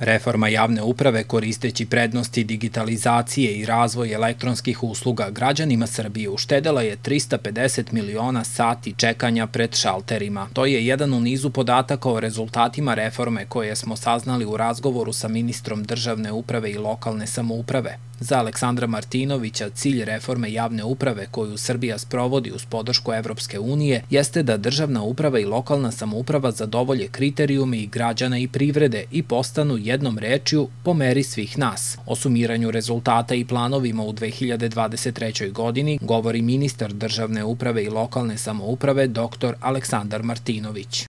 Reforma javne uprave koristeći prednosti digitalizacije i razvoj elektronskih usluga građanima Srbije uštedela je 350 miliona sati čekanja pred šalterima. To je jedan u nizu podataka o rezultatima reforme koje smo saznali u razgovoru sa ministrom državne uprave i lokalne samouprave. Za Aleksandra Martinovića cilj reforme javne uprave koju Srbija sprovodi uz podršku Evropske unije jeste da državna uprava i lokalna samouprava zadovolje kriterijume i građana i privrede i postanu jednom rečju po meri svih nas. O sumiranju rezultata i planovima u 2023. godini govori ministar državne uprave i lokalne samouprave dr. Aleksandar Martinović.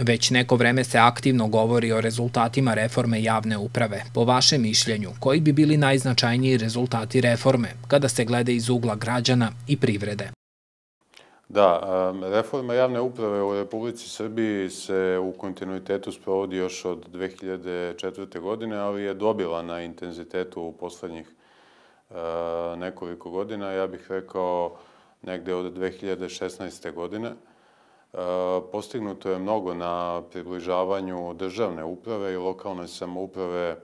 Već neko vreme se aktivno govori o rezultatima reforme javne uprave. Po vašem mišljenju, koji bi bili najznačajniji rezultati reforme kada se glede iz ugla građana i privrede? Da, reforma javne uprave u Republici Srbiji se u kontinuitetu sprovodi još od 2004. godine, ali je dobila na intenzitetu u poslednjih e, nekoliko godina, ja bih rekao negde od 2016. godine. E, postignuto je mnogo na približavanju državne uprave i lokalne samouprave e,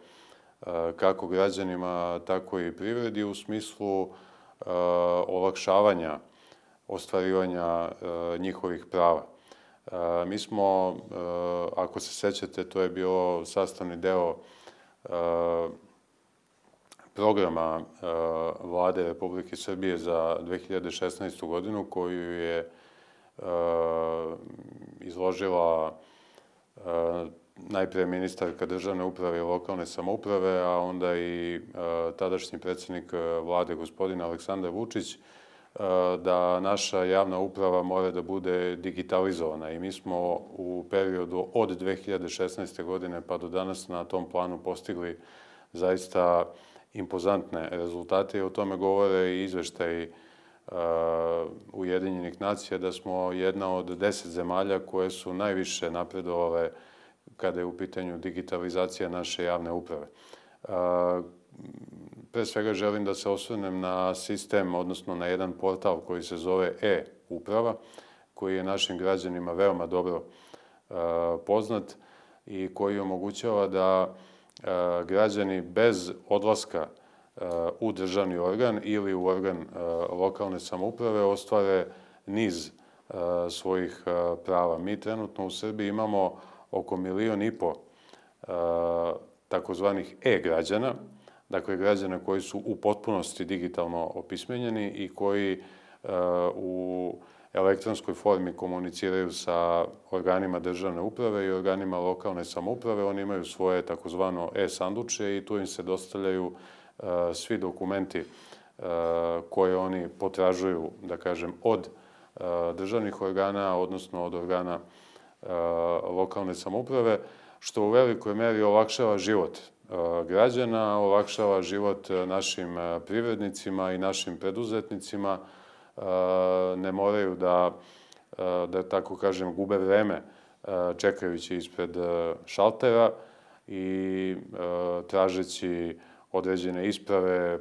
kako građanima, tako i privredi u smislu olakšavanja ostvarivanja eh, njihovih prava. Eh, mi smo, eh, ako se sećate, to je bio sastavni deo programa vlade Republike Srbije za 2016. godinu koju je izložila najpre ministarka državne uprave i lokalne samouprave, a onda i tadašnji predsednik vlade gospodin Aleksandar Vučić, E, da naša javna uprava mora da bude digitalizovana i mi smo u periodu od 2016. godine pa do danas na tom planu postigli zaista impozantne rezultate i o tome govore i izveštaji e, Ujedinjenih nacija da smo jedna od deset zemalja koje su najviše napredovale kada je u pitanju digitalizacija naše javne uprave e, pre svega želim da se osvrnem na sistem, odnosno na jedan portal koji se zove e-uprava, koji je našim građanima veoma dobro e, poznat i koji omogućava da e, građani bez odlaska e, u državni organ ili u organ e, lokalne samouprave ostvare niz e, svojih e, prava. Mi trenutno u Srbiji imamo oko milion i po takozvanih e-građana, dakle građana koji su u potpunosti digitalno opismenjeni i koji e, u elektronskoj formi komuniciraju sa organima državne uprave i organima lokalne samouprave. Oni imaju svoje takozvano e-sanduče i tu im se dostavljaju e, svi dokumenti e, koje oni potražuju, da kažem, od državnih organa, odnosno od organa lokalne samouprave, što u velikoj meri olakšava život Eh, građana, olakšava život eh, našim eh, privrednicima i našim preduzetnicima, ne moraju da, da tako kažem, gube vreme čekajući ispred šaltera i tražeći određene isprave,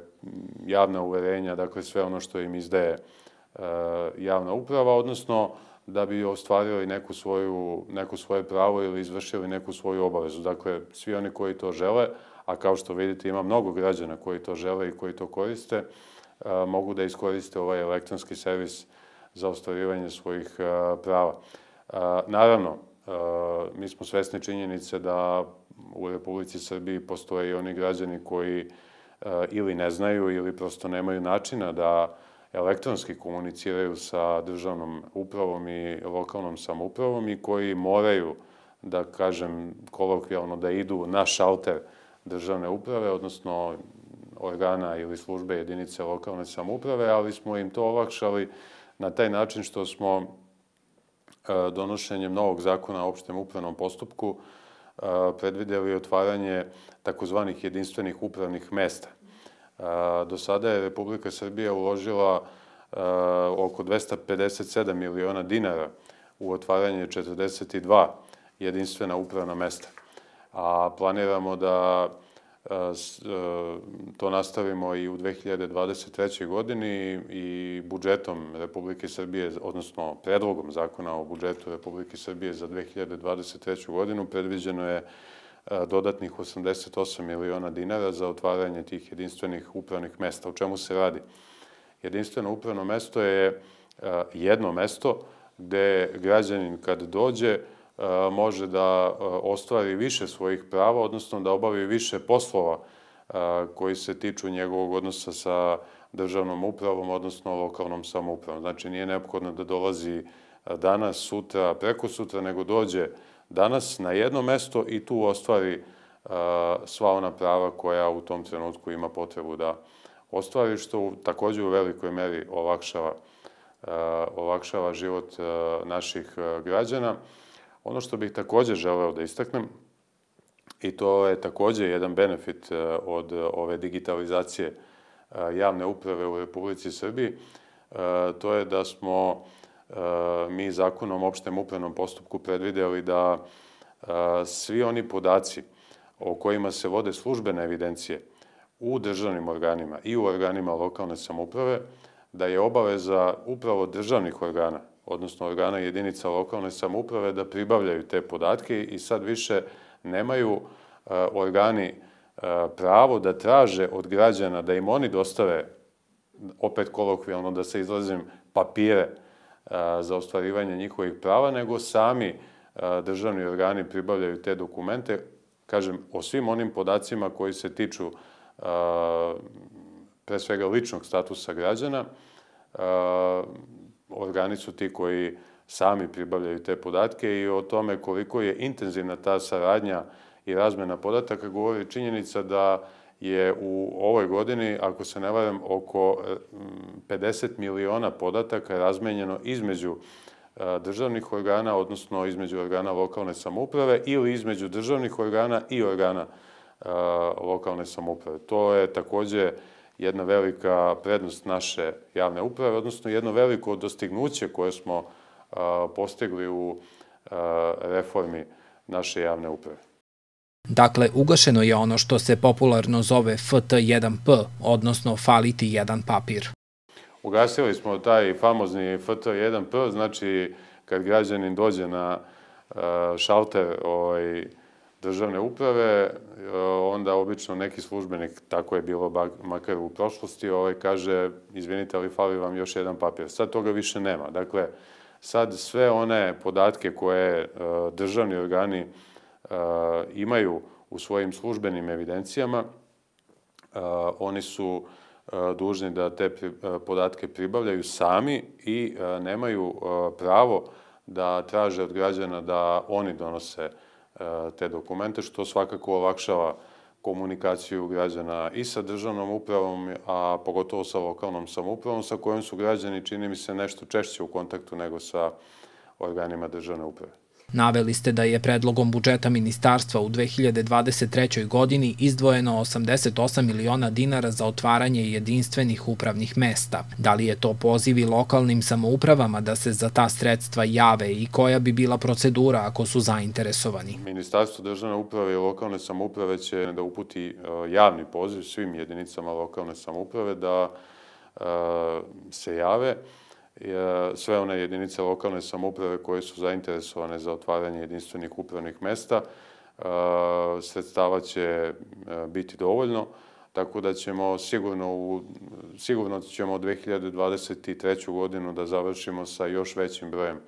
javna uverenja, dakle sve ono što im izdeje javna uprava, odnosno da bi ostvarili neku svoju, neko svoje pravo ili izvršili neku svoju obavezu. Dakle, svi oni koji to žele, a kao što vidite ima mnogo građana koji to žele i koji to koriste, a, e, mogu da iskoriste ovaj elektronski servis za ostvarivanje svojih a, e, prava. A, e, naravno, mi smo svesni činjenice da u Republici Srbiji postoje i oni građani koji ili ne znaju ili prosto nemaju načina da elektronski komuniciraju sa državnom upravom i lokalnom samoupravom i koji moraju, da kažem kolokvijalno, da idu na šalter državne uprave, odnosno organa ili službe jedinice lokalne samouprave, ali smo im to olakšali na taj način što smo e, donošenjem novog zakona o opštem upravnom postupku e, predvideli otvaranje takozvanih jedinstvenih upravnih mesta. Do sada je Republika Srbija uložila oko 257 miliona dinara u otvaranje 42 jedinstvena upravna mesta. A planiramo da to nastavimo i u 2023. godini i budžetom Republike Srbije, odnosno predlogom zakona o budžetu Republike Srbije za 2023. godinu predviđeno je E, dodatnih 88 miliona dinara za otvaranje tih jedinstvenih upravnih mesta. O čemu se radi? Jedinstveno upravno mesto je e, jedno mesto gde građanin kad dođe e, može da ostvari više svojih prava, odnosno da obavi više poslova koji se tiču njegovog odnosa sa državnom upravom, odnosno lokalnom samoupravom. Znači, nije neophodno da dolazi danas, sutra, preko sutra, nego dođe uh, danas na jedno mesto i tu ostvari e, sva ona prava koja u tom trenutku ima potrebu da ostvari, što takođe u velikoj meri olakšava, e, olakšava život e, naših građana. Ono što bih takođe želeo da istaknem, i to je takođe jedan benefit od ove digitalizacije javne uprave u Republici Srbiji, to je da smo Eh, mi zakonom o opštem upravnom postupku predvideli da eh, svi oni podaci o kojima se vode službene evidencije u državnim organima i u organima lokalne samuprave, da je obaveza upravo državnih organa, odnosno organa jedinica lokalne samuprave, da pribavljaju te podatke i sad više nemaju eh, organi pravo da traže od građana da im oni dostave, opet kolokvijalno da se izlazim, papire, za ostvarivanje njihovih prava, nego sami državni organi pribavljaju te dokumente, kažem, o svim onim podacima koji se tiču pre svega ličnog statusa građana, organi su ti koji sami pribavljaju te podatke i o tome koliko je intenzivna ta saradnja i razmena podataka govori činjenica da je u ovoj godini, ako se ne varam, oko 50 e, miliona podataka razmenjeno između e, državnih organa, odnosno između organa lokalne samouprave ili između državnih organa i organa e, lokalne samouprave. To je takođe jedna velika prednost naše javne uprave, odnosno jedno veliko dostignuće koje smo postigli u reformi naše javne uprave. Dakle, ugašeno je ono što se popularno zove FT1P, odnosno faliti jedan papir. Ugasili smo taj famozni FT1P, znači kad građanin dođe na e, šalter ovaj, državne uprave, e, onda obično neki službenik, tako je bilo bak, makar u prošlosti, ovaj, kaže, izvinite, ali fali vam još jedan papir. Sad toga više nema. Dakle, sad sve one podatke koje e, državni organi uh, Eh, imaju u svojim službenim evidencijama, eh, oni su eh, dužni da te podatke pribavljaju sami i nemaju pravo da traže od građana da oni donose te dokumente, što svakako olakšava komunikaciju građana i sa državnom upravom, a pogotovo sa lokalnom samoupravom, sa kojom su građani, čini mi se, nešto češće u kontaktu nego sa organima državne uprave. Naveli ste da je predlogom budžeta ministarstva u 2023. godini izdvojeno 88 miliona dinara za otvaranje jedinstvenih upravnih mesta. Da li je to pozivi lokalnim samoupravama da se za ta sredstva jave i koja bi bila procedura ako su zainteresovani? Ministarstvo državne uprave i lokalne samouprave će da uputi e, javni poziv svim jedinicama lokalne samouprave da e, se jave sve one jedinice lokalne samouprave koje su zainteresovane za otvaranje jedinstvenih upravnih mesta, e, sredstava će e, biti dovoljno, tako da ćemo sigurno, u, sigurno ćemo 2023. godinu da završimo sa još većim brojem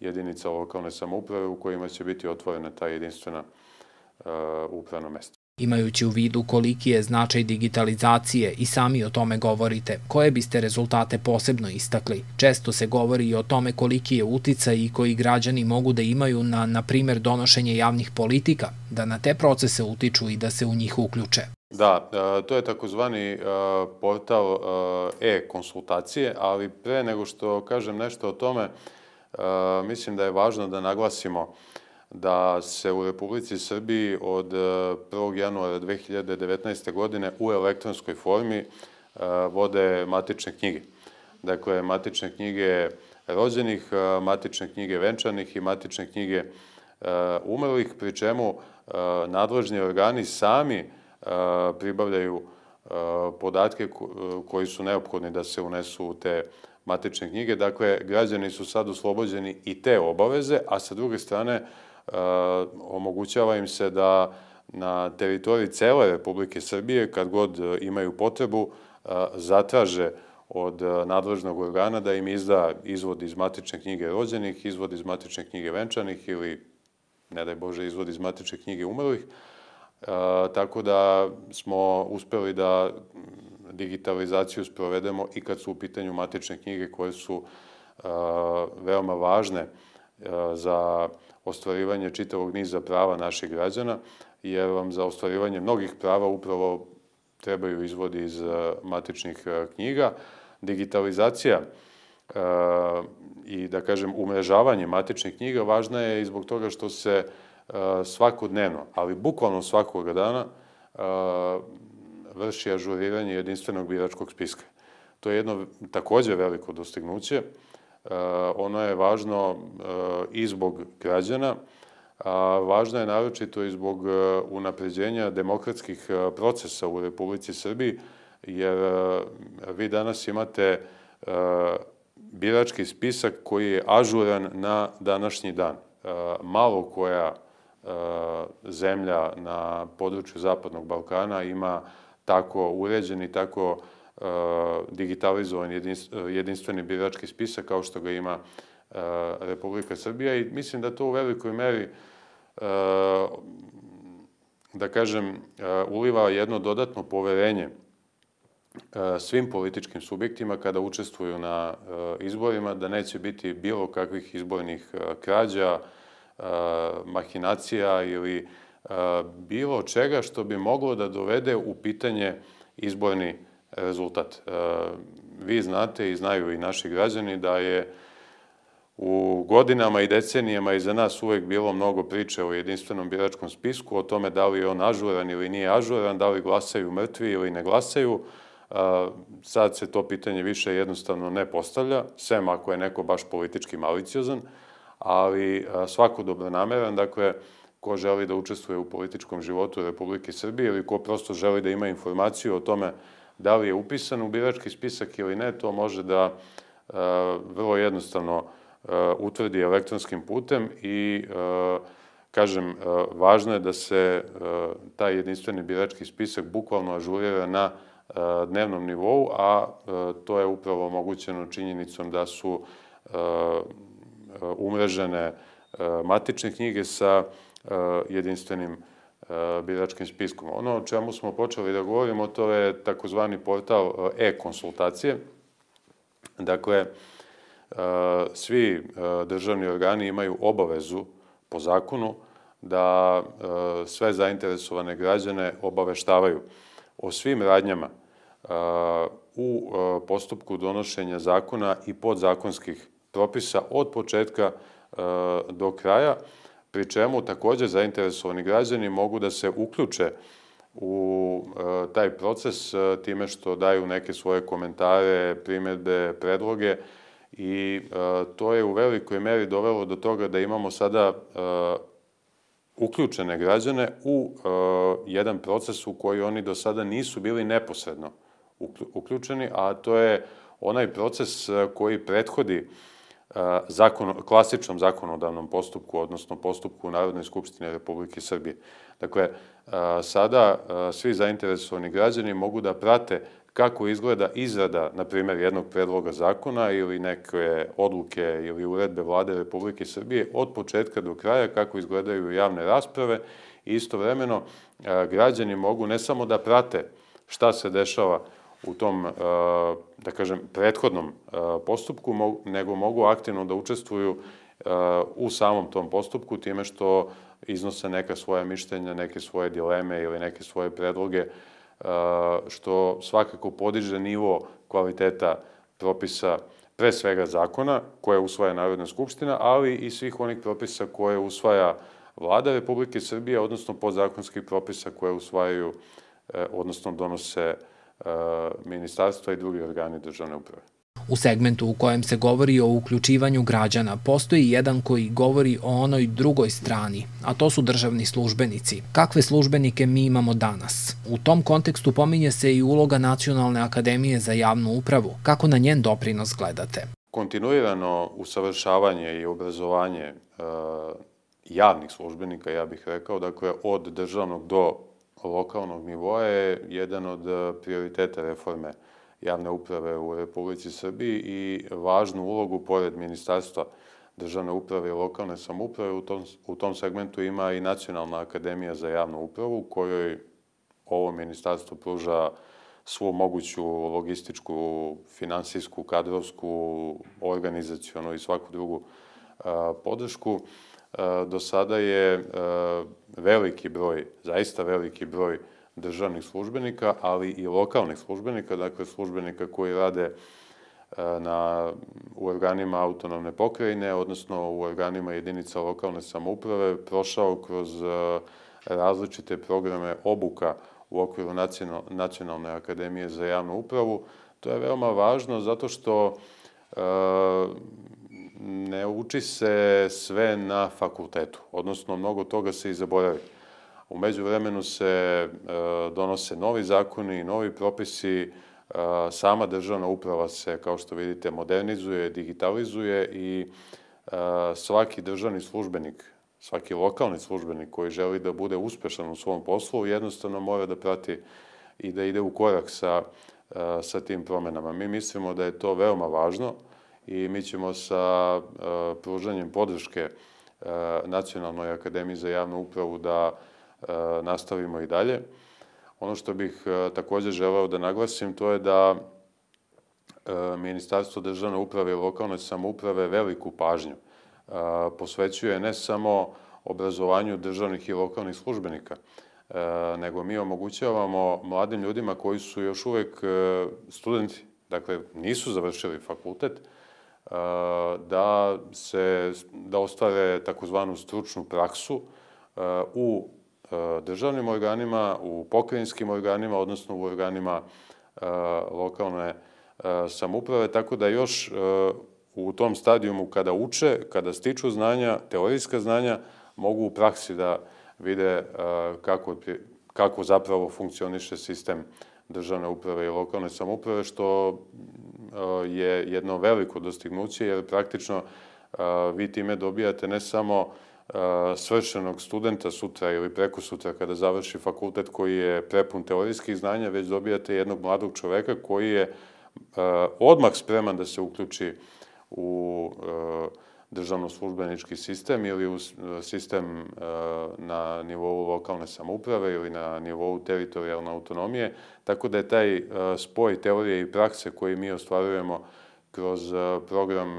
jedinica lokalne samouprave u kojima će biti otvorena ta jedinstvena e, upravna mesta. Imajući u vidu koliki je značaj digitalizacije i sami o tome govorite, koje biste rezultate posebno istakli? Često se govori i o tome koliki je uticaj i koji građani mogu da imaju na, na primer, donošenje javnih politika, da na te procese utiču i da se u njih uključe. Da, e, to je takozvani e, portal e-konsultacije, ali pre nego što kažem nešto o tome, e, mislim da je važno da naglasimo da se u Republici Srbiji od 1. E, januara 2019. godine u elektronskoj formi e, vode matične knjige. Dakle, matične knjige rođenih, e, matične knjige venčanih i matične knjige umrlih, pri čemu nadležni organi sami pribavljaju podatke koji su neophodni da se unesu u te matične knjige. Dakle, građani su sad oslobođeni i te obaveze, a sa druge strane, Eh, omogućava im se da na teritoriji cele Republike Srbije, kad god eh, imaju potrebu, eh, zatraže od nadležnog organa da im izda izvod iz matične knjige rođenih, izvod iz matične knjige venčanih ili, ne daj Bože, izvod iz matične knjige umrlih. tako da smo uspeli da mm, digitalizaciju sprovedemo i kad su u pitanju matične knjige koje su veoma važne E, za ostvarivanje čitavog niza prava naših građana, jer vam za ostvarivanje mnogih prava upravo trebaju izvodi iz e, matičnih e, knjiga. Digitalizacija i, da kažem, umrežavanje matičnih knjiga važna je i zbog toga što se svakodnevno, ali bukvalno svakog dana, vrši ažuriranje jedinstvenog biračkog spiska. To je jedno takođe veliko dostignuće, Eh, ono je važno eh, i zbog građana, a važno je naročito i zbog eh, unapređenja demokratskih procesa u Republici Srbiji, jer vi danas imate birački spisak koji je ažuran na današnji dan. Malo koja zemlja na području Zapadnog Balkana ima tako uređen i tako Eh, digitalizovan eh, jedinstveni birački spisak kao što ga ima eh, Republika Srbija i mislim da to u velikoj meri da kažem uliva jedno dodatno poverenje svim političkim subjektima kada učestvuju na izborima da neće biti bilo kakvih izbornih krađa, mahinacija ili bilo čega što bi moglo da dovede u pitanje izborni rezultat. E, vi znate i znaju i naši građani da je u godinama i decenijama iza nas uvek bilo mnogo priče o jedinstvenom biračkom spisku, o tome da li je on ažuran ili nije ažuran, da li glasaju mrtvi ili ne glasaju. E, sad se to pitanje više jednostavno ne postavlja, sem ako je neko baš politički maliciozan, ali e, svako dobronameran, dakle, ko želi da učestvuje u političkom životu Republike Srbije ili ko prosto želi da ima informaciju o tome Da li je upisan u birački spisak ili ne, to može da e, vrlo jednostavno e, utvrdi elektronskim putem i e, kažem, važno je da se taj jedinstveni birački spisak bukvalno ažurira na dnevnom nivou, a to je upravo omogućeno činjenicom da su umrežene matične knjige sa jedinstvenim Eh, biračkim spiskom. Ono o čemu smo počeli da govorimo, to je takozvani portal eh, e-konsultacije. Dakle, eh, svi državni organi imaju obavezu po zakonu da sve zainteresovane građane obaveštavaju o svim radnjama u postupku donošenja zakona i podzakonskih propisa od početka do kraja pri čemu takođe zainteresovani građani mogu da se uključe u e, taj proces e, time što daju neke svoje komentare, primedbe, predloge i e, to je u velikoj meri dovelo do toga da imamo sada uključene građane u jedan proces u koji oni do sada nisu bili neposredno uključeni, a to je onaj proces koji prethodi zakon, klasičnom zakonodavnom postupku, odnosno postupku u Narodnoj skupštini Republike Srbije. Dakle, sada svi zainteresovani građani mogu da prate kako izgleda izrada, na primjer, jednog predloga zakona ili neke odluke ili uredbe vlade Republike Srbije od početka do kraja, kako izgledaju javne rasprave i istovremeno građani mogu ne samo da prate šta se dešava u tom, e, da kažem, prethodnom e, postupku, nego mogu aktivno da učestvuju e, u samom tom postupku time što iznose neka svoja mišljenja, neke svoje dileme ili neke svoje predloge, što svakako podiže nivo kvaliteta propisa, pre svega zakona koje usvaja Narodna skupština, ali i svih onih propisa koje usvaja vlada Republike Srbije, odnosno podzakonskih propisa koje usvajaju, odnosno donose vlada Uh, ministarstva i drugi organi državne uprave. U segmentu u kojem se govori o uključivanju građana postoji jedan koji govori o onoj drugoj strani, a to su državni službenici. Kakve službenike mi imamo danas? U tom kontekstu pominje se i uloga Nacionalne akademije za javnu upravu. Kako na njen doprinos gledate? Kontinuirano usavršavanje i obrazovanje uh, javnih službenika, ja bih rekao, dakle od državnog do lokalnog nivoa je jedan od e, prioriteta reforme javne uprave u Republici Srbiji i važnu ulogu pored Ministarstva državne uprave i lokalne samuprave u tom, u tom segmentu ima i Nacionalna akademija za javnu upravu kojoj ovo ministarstvo pruža svu moguću logističku, finansijsku, kadrovsku, organizacionu i svaku drugu e, podršku. E, do sada je e, veliki broj, zaista veliki broj državnih službenika, ali i lokalnih službenika, dakle službenika koji rade e, na, u organima autonomne pokrajine, odnosno u organima jedinica lokalne samouprave, prošao kroz različite programe obuka u okviru Nacionalne akademije za javnu upravu. To je veoma važno zato što ne uči se sve na fakultetu, odnosno mnogo toga se i zaboravi. Umeđu vremenu se e, donose novi zakoni, novi propisi, e, sama državna uprava se, kao što vidite, modernizuje, digitalizuje i e, svaki državni službenik, svaki lokalni službenik koji želi da bude uspešan u svom poslu, jednostavno mora da prati i da ide u korak sa, e, sa tim promenama. Mi mislimo da je to veoma važno, i mi ćemo sa e, pružanjem podrške e, Nacionalnoj akademiji za javnu upravu da e, nastavimo i dalje. Ono što bih takođe želeo da naglasim to je da Ministarstvo državne uprave i lokalne samouprave veliku pažnju posvećuje ne samo obrazovanju državnih i lokalnih službenika, nego mi omogućavamo mladim ljudima koji su još uvek studenti, dakle nisu završili fakultet, Eh, da, se, da ostvare takozvanu stručnu praksu eh, u eh, državnim organima, u pokrajinskim organima, odnosno u organima lokalne samuprave, tako da još u tom stadijumu kada uče, kada stiču znanja, teorijska znanja, mogu u praksi da vide kako, kako zapravo funkcioniše sistem državne uprave i lokalne samuprave, što Eh, je jedno veliko dostignuće, jer praktično eh, vi time dobijate ne samo eh, svršenog studenta sutra ili preko sutra kada završi fakultet koji je prepun teorijskih znanja, već dobijate jednog mladog čoveka koji je odmah spreman da se uključi u državno-službenički sistem ili u e, sistem e, na nivou lokalne samouprave ili na nivou teritorijalne autonomije, tako da je taj e, spoj teorije i prakse koji mi ostvarujemo kroz program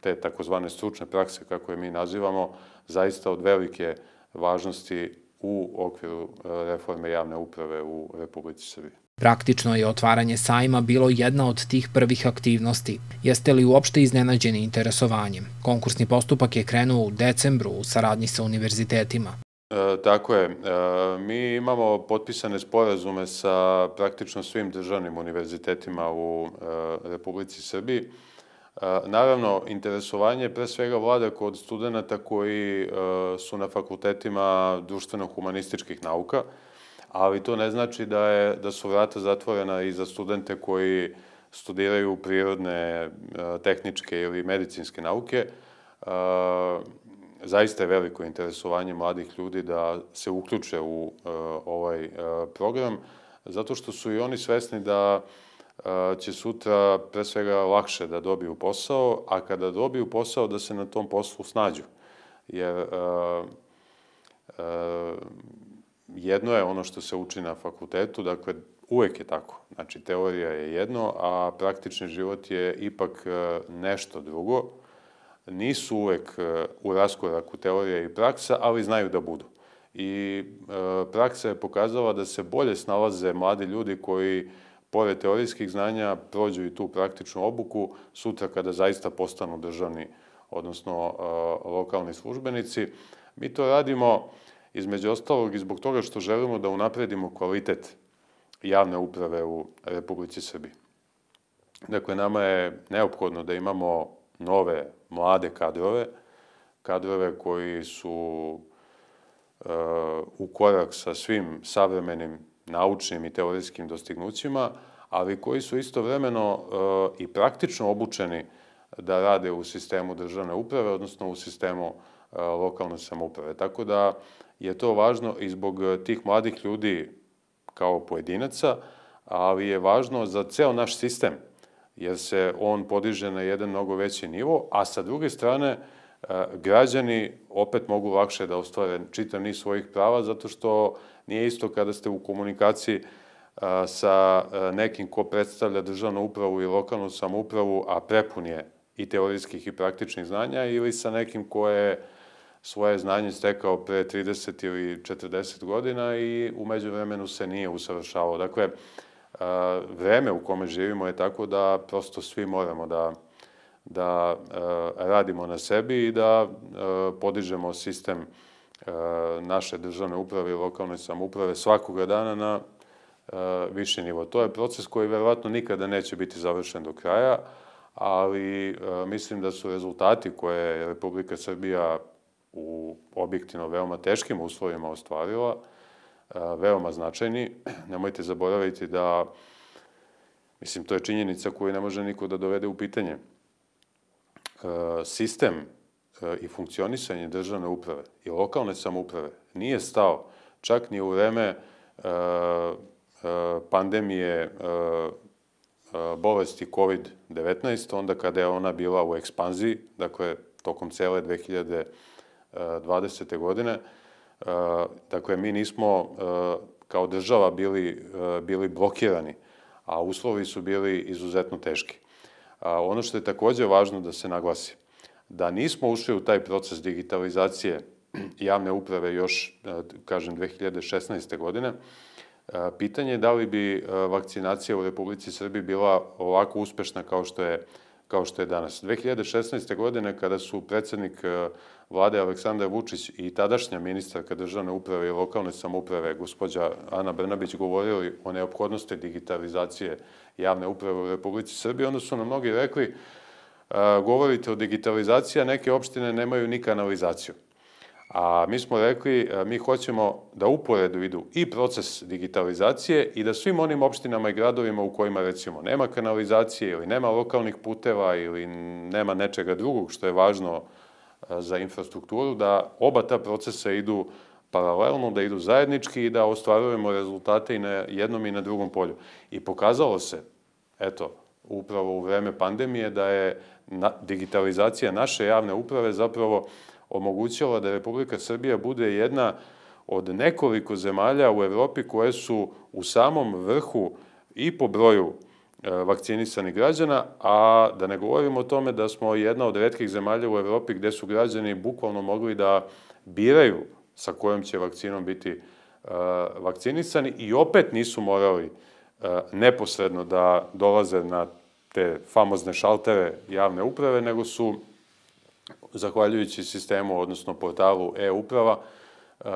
te takozvane stručne prakse, kako je mi nazivamo, zaista od velike važnosti u okviru reforme javne uprave u Republici Srbije. Praktično je otvaranje sajma bilo jedna od tih prvih aktivnosti. Jeste li uopšte iznenađeni interesovanjem? Konkursni postupak je krenuo u decembru u saradnji sa univerzitetima. E, tako je. E, mi imamo potpisane sporazume sa praktično svim državnim univerzitetima u e, Republici Srbiji. E, naravno, interesovanje pre svega vlada kod studenta koji su na fakultetima društveno-humanističkih nauka, ali to ne znači da, je, da su vrata zatvorena i za studente koji studiraju prirodne, e, tehničke ili medicinske nauke. E, zaista je veliko interesovanje mladih ljudi da se uključe u e, ovaj program, zato što su i oni svesni da će sutra pre svega lakše da dobiju posao, a kada dobiju posao da se na tom poslu snađu. Jer e, jedno je ono što se uči na fakultetu, dakle, uvek je tako. Znači, teorija je jedno, a praktični život je ipak e, nešto drugo. Nisu uvek e, u raskoraku teorija i praksa, ali znaju da budu. I e, praksa je pokazala da se bolje snalaze mladi ljudi koji pored teorijskih znanja prođu i tu praktičnu obuku sutra kada zaista postanu državni, odnosno lokalni službenici. Mi to radimo između ostalog i zbog toga što želimo da unapredimo kvalitet javne uprave u Republici Srbiji. Dakle, nama je neophodno da imamo nove, mlade kadrove, kadrove koji su e, u korak sa svim savremenim naučnim i teorijskim dostignućima, ali koji su istovremeno e, i praktično obučeni da rade u sistemu državne uprave, odnosno u sistemu E, lokalne samuprave. Tako da je to važno i zbog e, tih mladih ljudi kao pojedinaca, ali je važno za ceo naš sistem, jer se on podiže na jedan mnogo veći nivo, a sa druge strane e, građani opet mogu lakše da ostvare čitav niz svojih prava, zato što nije isto kada ste u komunikaciji sa nekim ko predstavlja državnu upravu i lokalnu samoupravu, a prepun je i teorijskih i praktičnih znanja, ili sa nekim ko je uh, svoje znanje stekao pre 30 ili 40 godina i umeđu vremenu se nije usavršavao. Dakle, e, vreme u kome živimo je tako da prosto svi moramo da da e, radimo na sebi i da e, podižemo sistem naše državne uprave i lokalne samouprave svakoga dana na više nivo. To je proces koji verovatno nikada neće biti završen do kraja, ali mislim da su rezultati koje je Republika Srbija u objektivno veoma teškim uslovima ostvarila, e, veoma značajni. Nemojte zaboraviti da, mislim, to je činjenica koju ne može niko da dovede u pitanje. E, sistem e, i funkcionisanje državne uprave i lokalne samouprave nije stao čak ni u vreme pandemije bolesti COVID-19, onda kada je ona bila u ekspanziji, dakle, tokom cele 2000 20. godine. E, dakle, mi nismo e, kao država bili, e, bili blokirani, a uslovi su bili izuzetno teški. Ono što je takođe važno da se naglasi, da nismo ušli u taj proces digitalizacije javne uprave još, kažem, 2016. godine, pitanje je da li bi vakcinacija u Republici Srbiji bila ovako uspešna kao što je kao što je danas. 2016. godine kada su predsednik e, vlade Aleksandar Vučić i tadašnja ministarka državne uprave i lokalne samouprave, gospođa Ana Brnabić, govorili o neophodnosti digitalizacije javne uprave u Republici Srbije, onda su nam mnogi rekli e, govorite o digitalizaciji, a neke opštine nemaju ni kanalizaciju. A mi smo rekli, e, mi hoćemo da uporedu idu i proces digitalizacije i da svim onim opštinama i gradovima u kojima recimo nema kanalizacije ili nema lokalnih puteva ili nema nečega drugog što je važno e, za infrastrukturu, da oba ta procesa idu paralelno, da idu zajednički i da ostvarujemo rezultate i na jednom i na drugom polju. I pokazalo se, eto, upravo u vreme pandemije, da je digitalizacija naše javne uprave zapravo omogućila da Republika Srbija bude jedna od nekoliko zemalja u Evropi koje su u samom vrhu i po broju e, vakcinisanih građana, a da ne govorimo o tome da smo jedna od redkih zemalja u Evropi gde su građani bukvalno mogli da biraju sa kojom će vakcinom biti e, vakcinisani i opet nisu morali e, neposredno da dolaze na te famozne šaltere javne uprave, nego su zahvaljujući sistemu, odnosno portalu e-uprava, e,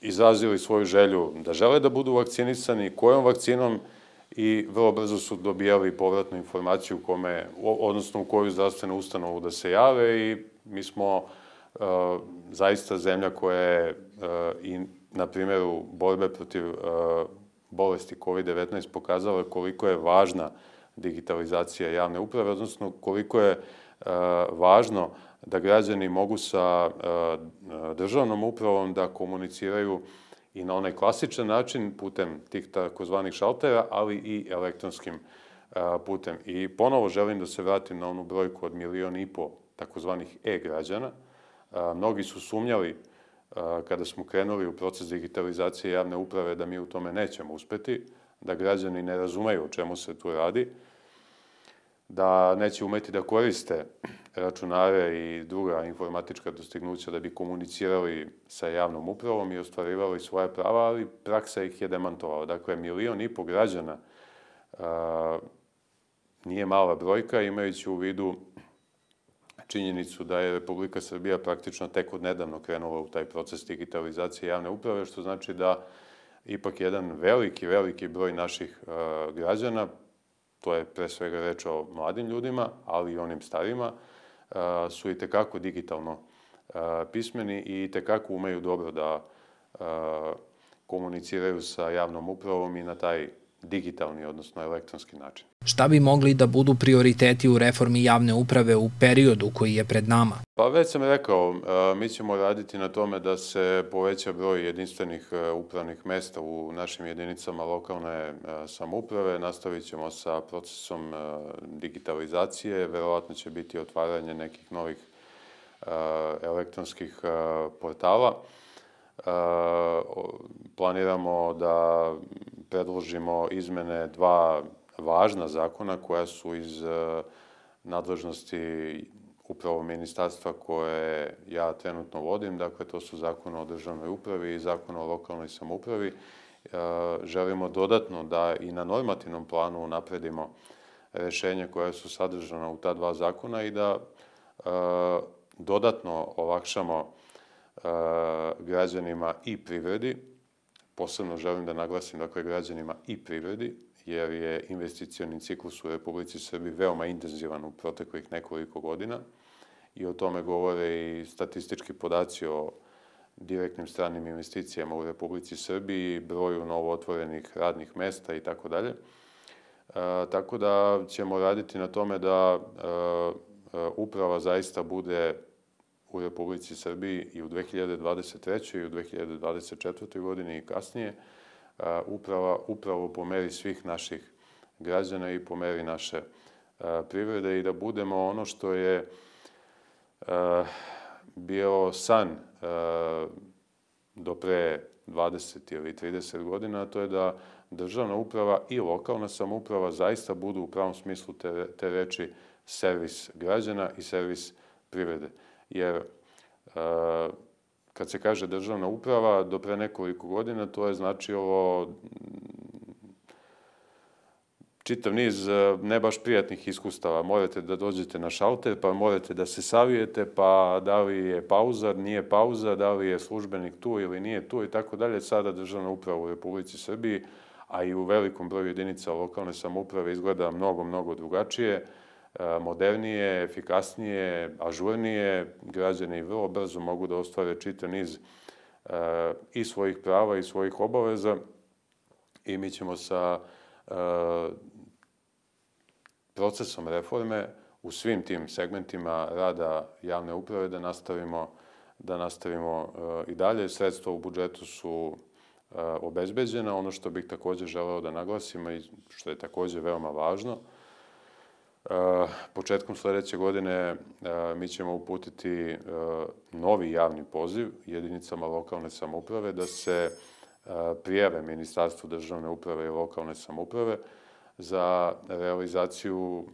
izrazili svoju želju da žele da budu vakcinisani, kojom vakcinom i vrlo brzo su dobijali povratnu informaciju kome, odnosno u koju zdravstvenu ustanovu da se jave i mi smo e, zaista zemlja koja je e, i na primjeru borbe protiv bolesti COVID-19 pokazala koliko je važna digitalizacija javne uprave, odnosno koliko je važno da građani mogu sa e, državnom upravom da komuniciraju i na onaj klasičan način putem tih takozvanih šaltera, ali i elektronskim e, putem. I ponovo želim da se vratim na onu brojku od milion i po takozvanih e-građana. E, mnogi su sumnjali kada smo krenuli u proces digitalizacije javne uprave da mi u tome nećemo uspeti, da građani ne razumeju o čemu se tu radi, da neće umeti da koriste računare i druga informatička dostignuća da bi komunicirali sa javnom upravom i ostvarivali svoje prava, ali praksa ih je demantovala. Dakle, milion i po građana a, nije mala brojka, imajući u vidu činjenicu da je Republika Srbija praktično tek od nedavno krenula u taj proces digitalizacije javne uprave, što znači da ipak jedan veliki, veliki broj naših a, građana, to je pre svega reč o mladim ljudima, ali i onim starima, su i tekako digitalno pismeni i tekako umeju dobro da komuniciraju sa javnom upravom i na taj digitalni, odnosno elektronski način. Šta bi mogli da budu prioriteti u reformi javne uprave u periodu koji je pred nama? Pa već sam rekao, e, mi ćemo raditi na tome da se poveća broj jedinstvenih e, upravnih mesta u našim jedinicama lokalne e, samouprave. Nastavit ćemo sa procesom digitalizacije. Verovatno će biti otvaranje nekih novih elektronskih portala. Eh, planiramo da predložimo izmene dva važna zakona koja su iz eh, nadležnosti upravo ministarstva koje ja trenutno vodim, dakle to su zakon o državnoj upravi i zakon o lokalnoj samoupravi. Eh, želimo dodatno da i na normativnom planu napredimo rešenja koja su sadržana u ta dva zakona i da dodatno olakšamo Eh, građanima i privredi, posebno želim da naglasim dakle građanima i privredi, jer je investicioni ciklus u Republici Srbiji veoma intenzivan u proteklih nekoliko godina i o tome govore i statistički podaci o direktnim stranim investicijama u Republici Srbiji, broju novo otvorenih radnih mesta i tako dalje. Eh, tako da ćemo raditi na tome da eh, uprava zaista bude u Republici Srbiji i u 2023. i u 2024. godini i kasnije uprava, upravo po meri svih naših građana i po meri naše privrede i da budemo ono što je bio san do pre 20 ili 30 godina, to je da državna uprava i lokalna samouprava zaista budu u pravom smislu te, te reči servis građana i servis privrede jer e, kad se kaže državna uprava, do pre nekoliko godina to je značilo mm, čitav niz e, ne baš prijatnih iskustava. Morate da dođete na šalter, pa morate da se savijete, pa da li je pauza, nije pauza, da li je službenik tu ili nije tu i tako dalje. Sada državna uprava u Republici Srbiji, a i u velikom broju jedinica lokalne samouprave izgleda mnogo, mnogo drugačije. E, modernije, efikasnije, ažurnije, građani vrlo brzo mogu da ostvare čitav niz e, i svojih prava i svojih obaveza i mi ćemo sa e, procesom reforme u svim tim segmentima rada javne uprave da nastavimo da nastavimo i dalje. Sredstva u budžetu su obezbeđena. Ono što bih takođe želeo da naglasim i što je takođe veoma važno – Uh, početkom sledeće godine e, mi ćemo uputiti e, novi javni poziv jedinicama lokalne samouprave da se e, prijave Ministarstvu državne uprave i lokalne samouprave za realizaciju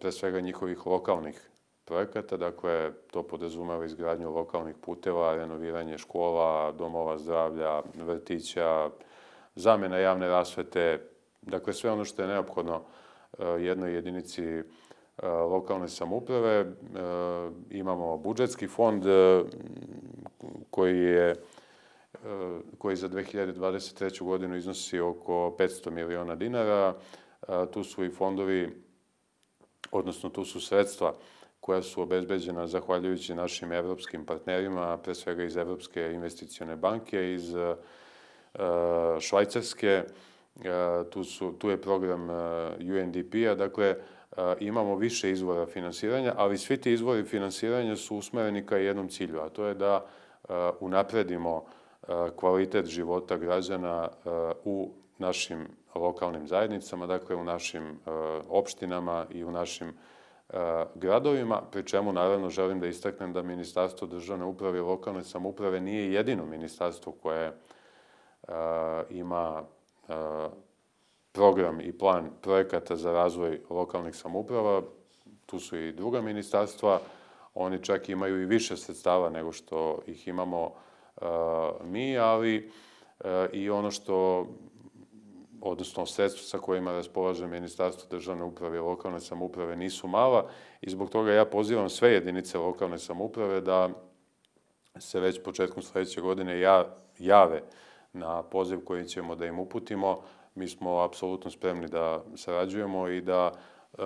pre svega njihovih lokalnih projekata, dakle to podrazumeva izgradnju lokalnih puteva, renoviranje škola, domova zdravlja, vrtića, zamena javne rasvete, dakle sve ono što je neophodno Eh, jednoj jedinici eh, lokalne samuprave. Eh, imamo budžetski fond koji je koji za 2023. godinu iznosi oko 500 miliona dinara. Tu su i fondovi, odnosno tu su sredstva koja su obezbeđena zahvaljujući našim evropskim partnerima, pre svega iz Evropske investicione banke, iz Švajcarske, E, tu, su, tu je program e, UNDP-a, dakle e, imamo više izvora finansiranja, ali svi ti izvori finansiranja su usmereni ka jednom cilju, a to je da unapredimo kvalitet života građana u našim lokalnim zajednicama, dakle u našim opštinama i u našim gradovima, pri čemu naravno želim da istaknem da Ministarstvo državne uprave i lokalne samuprave nije jedino ministarstvo koje ima program i plan projekata za razvoj lokalnih samuprava, tu su i druga ministarstva, oni čak imaju i više sredstava nego što ih imamo e, mi, ali e, i ono što odnosno sredstva sa kojima raspolaže Ministarstvo državne uprave i lokalne samuprave nisu mala i zbog toga ja pozivam sve jedinice lokalne samuprave da se već početkom sledeće godine ja, jave uh, na poziv koji ćemo da im uputimo. Mi smo apsolutno spremni da sarađujemo i da e,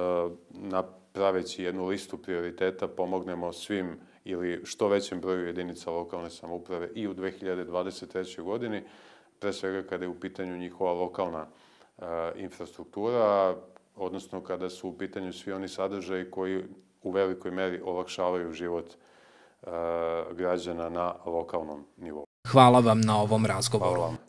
napraveći jednu listu prioriteta pomognemo svim ili što većem broju jedinica lokalne samouprave i u 2023. godini, pre svega kada je u pitanju njihova lokalna e, infrastruktura, odnosno kada su u pitanju svi oni sadržaji koji u velikoj meri olakšavaju život e, građana na lokalnom nivou. Hvala vam na ovom razgovoru. Hvala.